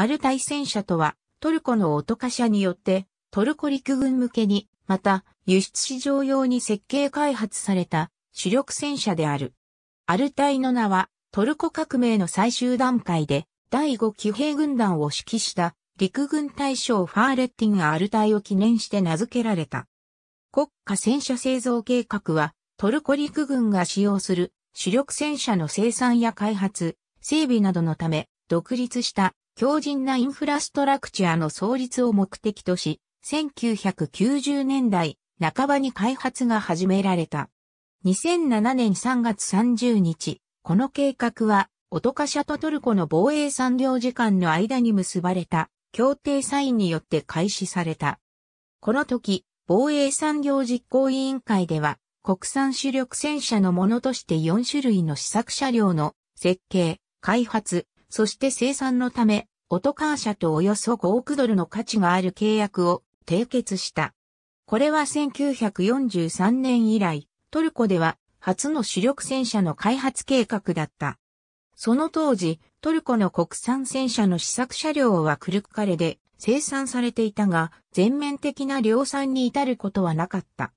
アルタイ戦車とは、トルコのオトカ車によって、トルコ陸軍向けに、また、輸出市場用に設計開発された主力戦車である。アルタイの名は、トルコ革命の最終段階で、第5騎兵軍団を指揮した陸軍大将ファーレッティン・アルタイを記念して名付けられた。国家戦車製造計画は、トルコ陸軍が使用する主力戦車の生産や開発、整備などのため、独立した強靭なインフラストラクチャーの創立を目的とし、1990年代半ばに開発が始められた。2007年3月30日、この計画は、オトカシャとトルコの防衛産業時間の間に結ばれた協定サインによって開始された。この時、防衛産業実行委員会では、国産主力戦車のものとして4種類の試作車両の設計、開発、そして生産のため、オトカー社とおよそ5億ドルの価値がある契約を締結した。これは1943年以来、トルコでは初の主力戦車の開発計画だった。その当時、トルコの国産戦車の試作車両はクルクカレで生産されていたが、全面的な量産に至ることはなかった。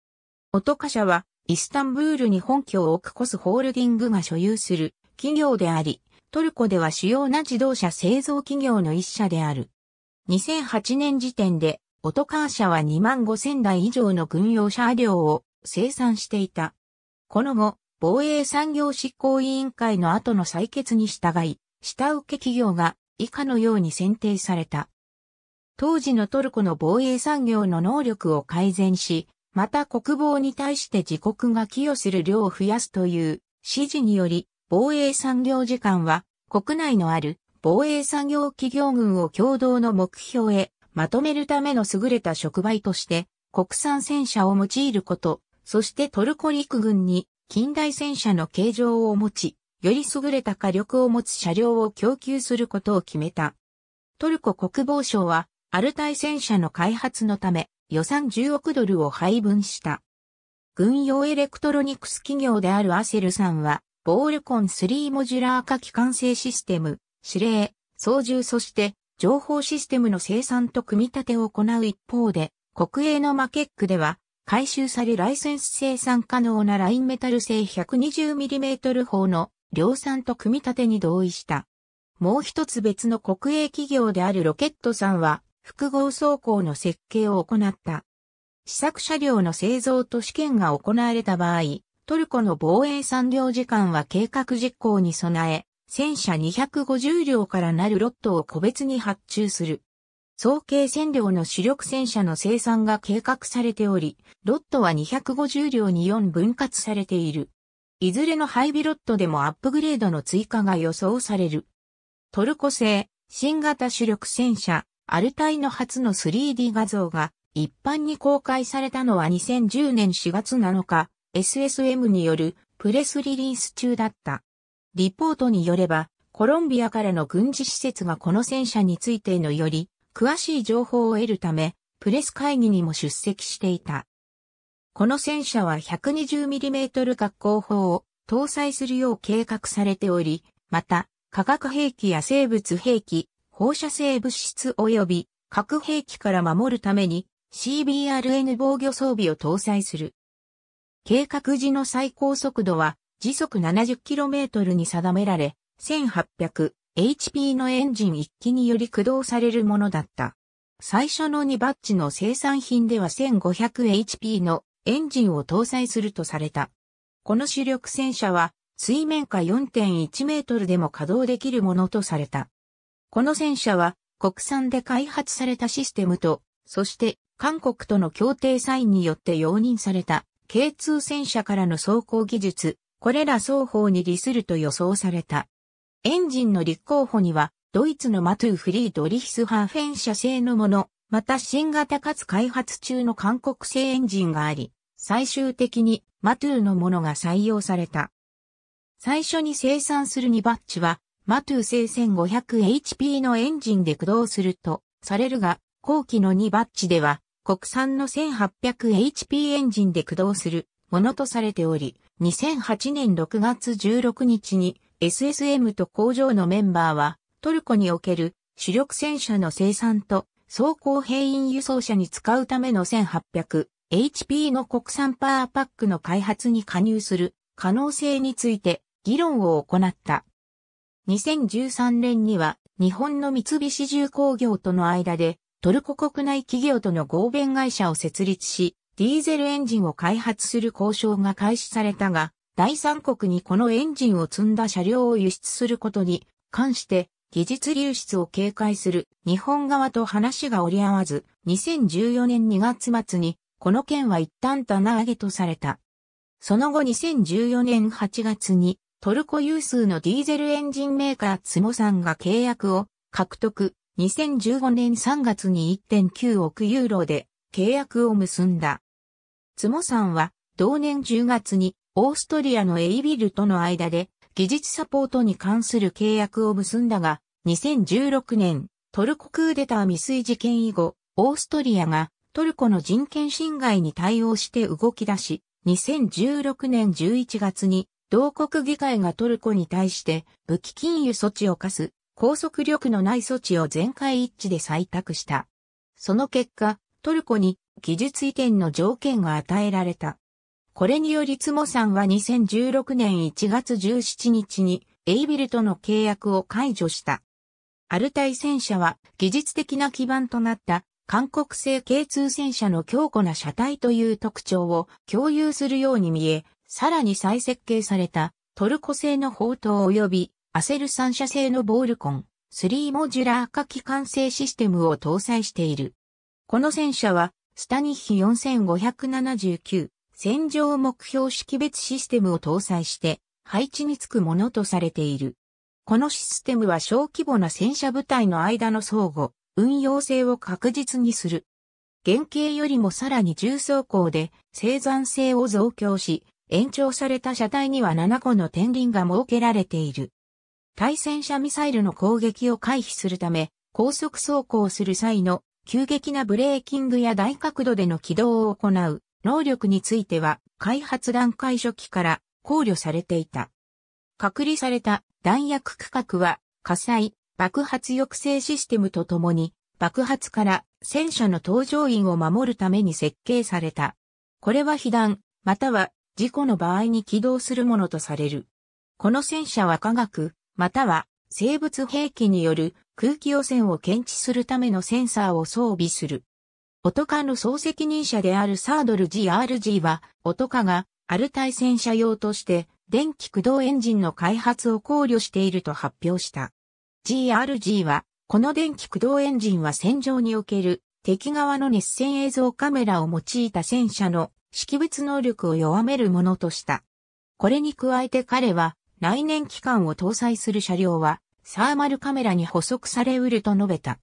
オトカ社は、イスタンブールに本拠を置くコスホールディングが所有する企業であり、トルコでは主要な自動車製造企業の一社である。2008年時点で、オトカー社は2万5000台以上の軍用車両を生産していた。この後、防衛産業執行委員会の後の採決に従い、下請け企業が以下のように選定された。当時のトルコの防衛産業の能力を改善し、また国防に対して自国が寄与する量を増やすという指示により、防衛産業次官は、国内のある防衛産業企業群を共同の目標へまとめるための優れた触媒として、国産戦車を用いること、そしてトルコ陸軍に近代戦車の形状を持ち、より優れた火力を持つ車両を供給することを決めた。トルコ国防省は、アルタイ戦車の開発のため、予算10億ドルを配分した。軍用エレクトロニクス企業であるアセルさんは、ボールコン3モジュラー化機関制システム、指令、操縦そして情報システムの生産と組み立てを行う一方で、国営のマケックでは、回収されライセンス生産可能なラインメタル製 120mm 砲の量産と組み立てに同意した。もう一つ別の国営企業であるロケットさんは、複合装甲の設計を行った。試作車両の製造と試験が行われた場合、トルコの防衛産業時間は計画実行に備え、戦車250両からなるロットを個別に発注する。総計1000両の主力戦車の生産が計画されており、ロットは250両に4分割されている。いずれの配備ロットでもアップグレードの追加が予想される。トルコ製、新型主力戦車、アルタイの初の 3D 画像が一般に公開されたのは2010年4月7日、SSM によるプレスリリース中だった。リポートによれば、コロンビアからの軍事施設がこの戦車についてのより詳しい情報を得るため、プレス会議にも出席していた。この戦車は 120mm 格好砲を搭載するよう計画されており、また、化学兵器や生物兵器、放射性物質及び核兵器から守るために CBRN 防御装備を搭載する。計画時の最高速度は時速 70km に定められ、1800HP のエンジン1機により駆動されるものだった。最初の2バッジの生産品では 1500HP のエンジンを搭載するとされた。この主力戦車は水面下4.1メートルでも稼働できるものとされた。この戦車は国産で開発されたシステムと、そして韓国との協定サインによって容認された K2 戦車からの走行技術、これら双方に利すると予想された。エンジンの立候補には、ドイツのマトゥーフリードリヒスハーフェン社製のもの、また新型かつ開発中の韓国製エンジンがあり、最終的にマトゥーのものが採用された。最初に生産する2バッチは、マトゥー製 1500HP のエンジンで駆動すると、されるが、後期の2バッチでは、国産の 1800HP エンジンで駆動するものとされており、2008年6月16日に SSM と工場のメンバーはトルコにおける主力戦車の生産と装甲兵員輸送車に使うための 1800HP の国産パワーパックの開発に加入する可能性について議論を行った。2013年には日本の三菱重工業との間でトルコ国内企業との合弁会社を設立し、ディーゼルエンジンを開発する交渉が開始されたが、第三国にこのエンジンを積んだ車両を輸出することに関して技術流出を警戒する日本側と話が折り合わず、2014年2月末にこの件は一旦棚上げとされた。その後2014年8月にトルコ有数のディーゼルエンジンメーカーツモさんが契約を獲得、2015年3月に1.9億ユーロで契約を結んだ。ツモさんは同年10月にオーストリアのエイビルとの間で技術サポートに関する契約を結んだが、2016年トルコクーデター未遂事件以後、オーストリアがトルコの人権侵害に対応して動き出し、2016年11月に同国議会がトルコに対して武器禁輸措置を課す拘束力のない措置を全会一致で採択した。その結果、トルコに技術移転の条件が与えられた。これによりツモさんは2016年1月17日にエイビルとの契約を解除した。アルタイ戦車は技術的な基盤となった韓国製 K2 戦車の強固な車体という特徴を共有するように見え、さらに再設計されたトルコ製の砲塔及びアセル3社製のボールコン、3モジュラー化器管制システムを搭載している。この戦車は、スタニッヒ4579、戦場目標識別システムを搭載して、配置につくものとされている。このシステムは小規模な戦車部隊の間の相互、運用性を確実にする。原型よりもさらに重装甲で生産性を増強し、延長された車体には7個の天輪が設けられている。対戦車ミサイルの攻撃を回避するため、高速走行する際の急激なブレーキングや大角度での起動を行う能力については開発段階初期から考慮されていた。隔離された弾薬区画は火災、爆発抑制システムとともに爆発から戦車の搭乗員を守るために設計された。これは被弾、または事故の場合に起動するものとされる。この戦車は科学、または生物兵器による空気汚染を検知するためのセンサーを装備する。オトカの総責任者であるサードル GRG は、オトカがアル対戦車用として電気駆動エンジンの開発を考慮していると発表した。GRG は、この電気駆動エンジンは戦場における敵側の熱線映像カメラを用いた戦車の識別能力を弱めるものとした。これに加えて彼は内燃機関を搭載する車両は、サーマルカメラに補足されうると述べた。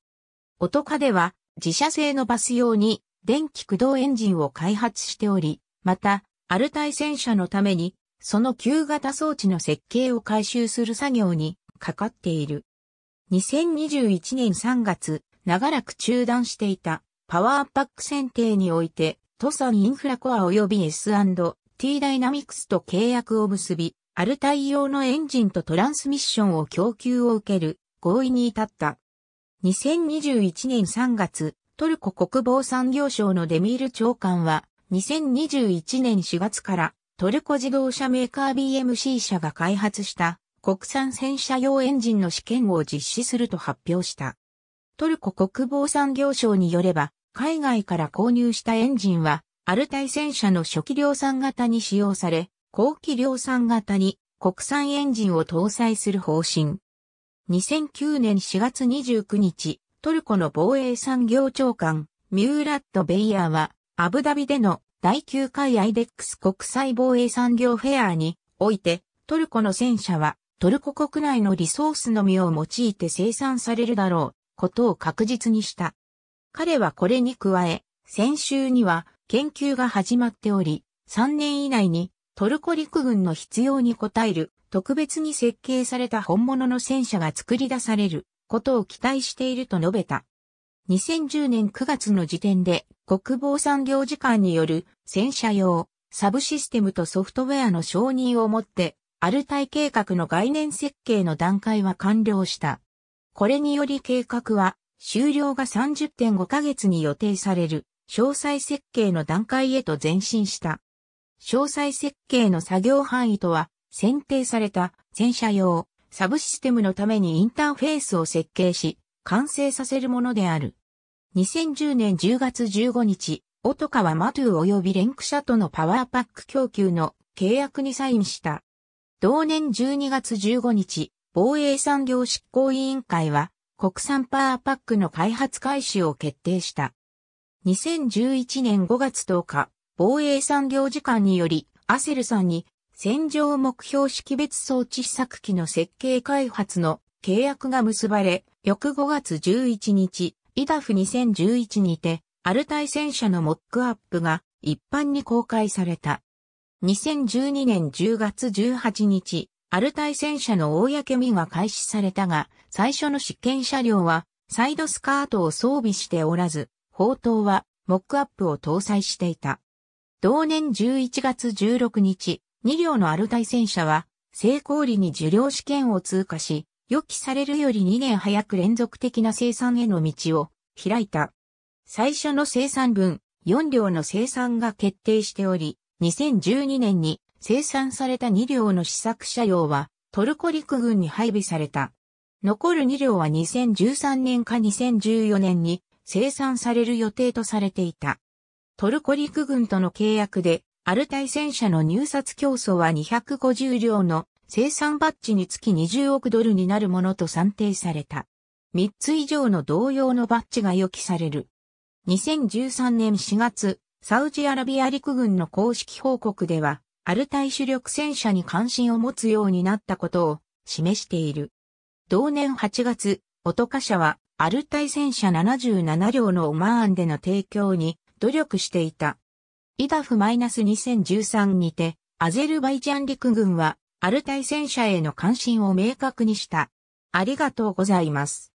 オトカでは、自社製のバス用に、電気駆動エンジンを開発しており、また、アルタイ戦車のために、その旧型装置の設計を回収する作業に、かかっている。2021年3月、長らく中断していた、パワーパック選定において、都ンインフラコア及び S&T ダイナミクスと契約を結び、アルタイ用のエンジンとトランスミッションを供給を受ける合意に至った。2021年3月、トルコ国防産業省のデミール長官は、2021年4月からトルコ自動車メーカー BMC 社が開発した国産戦車用エンジンの試験を実施すると発表した。トルコ国防産業省によれば、海外から購入したエンジンは、アルタイ戦車の初期量産型に使用され、後期量産型に国産エンジンを搭載する方針。2009年4月29日、トルコの防衛産業長官、ミューラット・ベイヤーは、アブダビでの第9回アイデックス国際防衛産業フェアにおいて、トルコの戦車は、トルコ国内のリソースのみを用いて生産されるだろう、ことを確実にした。彼はこれに加え、先週には研究が始まっており、3年以内にトルコ陸軍の必要に応える、特別に設計された本物の戦車が作り出されることを期待していると述べた。2010年9月の時点で国防産業次官による戦車用、サブシステムとソフトウェアの承認をもって、アルタイ計画の概念設計の段階は完了した。これにより計画は、終了が30.5ヶ月に予定される、詳細設計の段階へと前進した。詳細設計の作業範囲とは、選定された戦車用、サブシステムのためにインターフェースを設計し、完成させるものである。2010年10月15日、オトカはマトゥー及びレンク社とのパワーパック供給の契約にサインした。同年12月15日、防衛産業執行委員会は、国産パワーパックの開発開始を決定した。2011年5月10日、防衛産業次官により、アセルさんに、戦場目標識別装置試作機の設計開発の契約が結ばれ、翌5月11日、イダフ2011にて、アルタイ戦車のモックアップが一般に公開された。2012年10月18日、アルタイ戦車の公見が開始されたが、最初の試験車両は、サイドスカートを装備しておらず、砲塔は、モックアップを搭載していた。同年11月16日、2両のアルタイ戦車は、成功裏に受領試験を通過し、予期されるより2年早く連続的な生産への道を開いた。最初の生産分、4両の生産が決定しており、2012年に生産された2両の試作車両はトルコ陸軍に配備された。残る2両は2013年か2014年に生産される予定とされていた。トルコ陸軍との契約で、アルタイ戦車の入札競争は250両の生産バッジにつき20億ドルになるものと算定された。3つ以上の同様のバッジが予期される。2013年4月、サウジアラビア陸軍の公式報告では、アルタイ主力戦車に関心を持つようになったことを示している。同年8月、オトカ社はアルタイ戦車77両のオマーンでの提供に努力していた。イダフ -2013 にて、アゼルバイジャン陸軍は、アルタイ戦車への関心を明確にした。ありがとうございます。